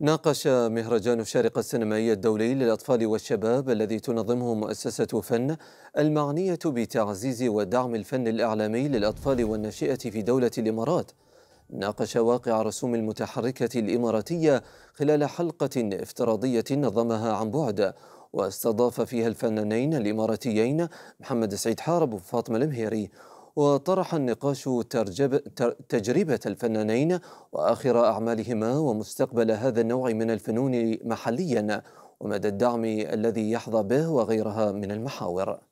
ناقش مهرجان الشارقة السينمائية الدولي للأطفال والشباب الذي تنظمه مؤسسة فن المعنية بتعزيز ودعم الفن الإعلامي للأطفال والناشئة في دولة الإمارات ناقش واقع رسوم المتحركة الإماراتية خلال حلقة افتراضية نظمها عن بعد واستضاف فيها الفنانين الإماراتيين محمد سعيد حارب وفاطمة المهيري وطرح النقاش تجربة الفنانين وآخر أعمالهما ومستقبل هذا النوع من الفنون محليا ومدى الدعم الذي يحظى به وغيرها من المحاور